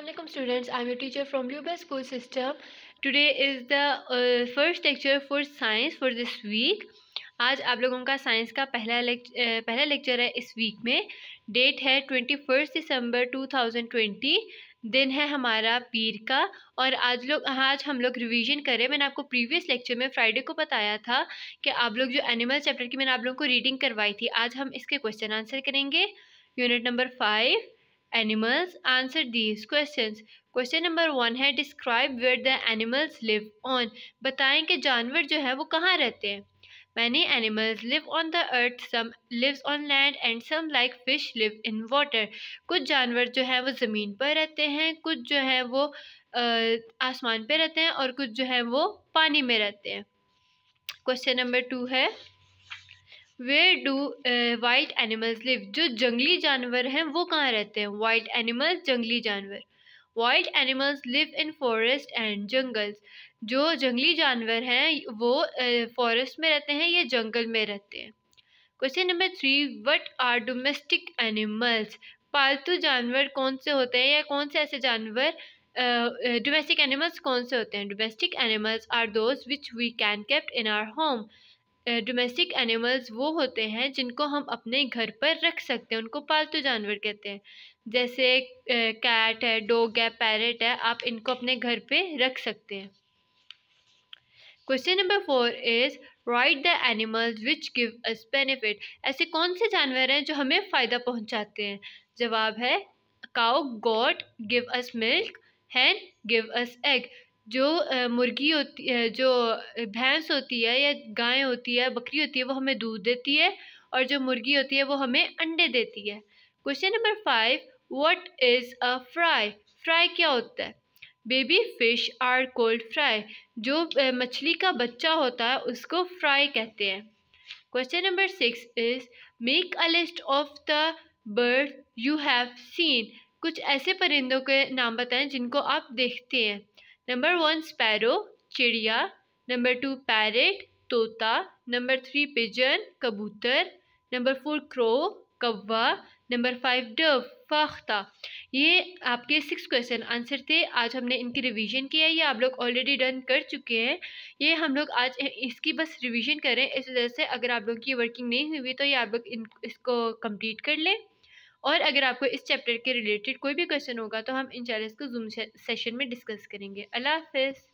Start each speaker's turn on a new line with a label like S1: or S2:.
S1: Assalamualaikum students I'm your teacher from Luba school system today is the uh, first lecture for science for this week आज आप लोगों का science का पहला lecture पहला lecture है इस वीक में डेट है ट्वेंटी फर्स्ट दिसंबर टू थाउजेंड ट्वेंटी दिन है हमारा पीर का और आज लोग आज हम लोग रिवीजन करें मैंने आपको प्रीवियस लेक्चर में फ्राइडे को बताया था कि आप लोग जो एनिमल चैप्टर की मैंने आप लोगों को रीडिंग करवाई थी आज हम इसके क्वेश्चन आंसर करेंगे unit number five animals answer these questions question number one है describe where the animals live on बताएं कि जानवर जो है वो कहाँ रहते हैं many animals live on the earth some lives on land and some like fish live in water कुछ जानवर जो है वो ज़मीन पर रहते हैं कुछ जो है वो आसमान पर रहते हैं और कुछ जो है वो पानी में रहते हैं क्वेश्चन नंबर टू है where do wild animals live जो जंगली जानवर हैं वो कहाँ रहते हैं वाइट एनिमल्स जंगली जानवर wild animals live in forest and jungles जो जंगली जानवर हैं वो फॉरेस्ट uh, में रहते हैं या जंगल में रहते हैं question number three what are domestic animals पालतू जानवर कौन से होते हैं या कौन से ऐसे जानवर डोमेस्टिक uh, एनिमल्स uh, कौन से होते हैं domestic animals are those which we can kept in our home domestic animals वो होते हैं जिनको हम अपने घर पर रख सकते हैं उनको पालतू जानवर कहते हैं जैसे कैट है डॉग है पैरट है आप इनको अपने घर पे रख सकते हैं question number four is write the animals which give us benefit ऐसे कौन से जानवर हैं जो हमें फ़ायदा पहुंचाते हैं जवाब है cow goat give us milk hen give us egg जो मुर्गी होती जो भैंस होती है या गाय होती है बकरी होती है वो हमें दूध देती है और जो मुर्गी होती है वो हमें अंडे देती है question number five what is a fry fry क्या होता है baby fish are called fry जो मछली का बच्चा होता है उसको फ्राई कहते हैं question number six is make a list of the bird you have seen कुछ ऐसे परिंदों के नाम बताएं जिनको आप देखते हैं नंबर वन स्पैरो चिड़िया नंबर टू पैरट तोता नंबर थ्री पिजन कबूतर नंबर फोर क्रो कौवा नंबर फाइव डव फाख्ता ये आपके सिक्स क्वेश्चन आंसर थे आज हमने इनकी रिवीजन किया है ये आप लोग ऑलरेडी डन कर चुके हैं ये हम लोग आज इसकी बस रिवीजन करें इस वजह से अगर आप लोग की वर्किंग नहीं हुई तो ये आप लोग इन इसको कंप्लीट कर लें और अगर आपको इस चैप्टर के रिलेटेड कोई भी क्वेश्चन होगा तो हम इन इंशाल्लाह को जूम सेशन में डिस्कस करेंगे अल्लाह हाफिज़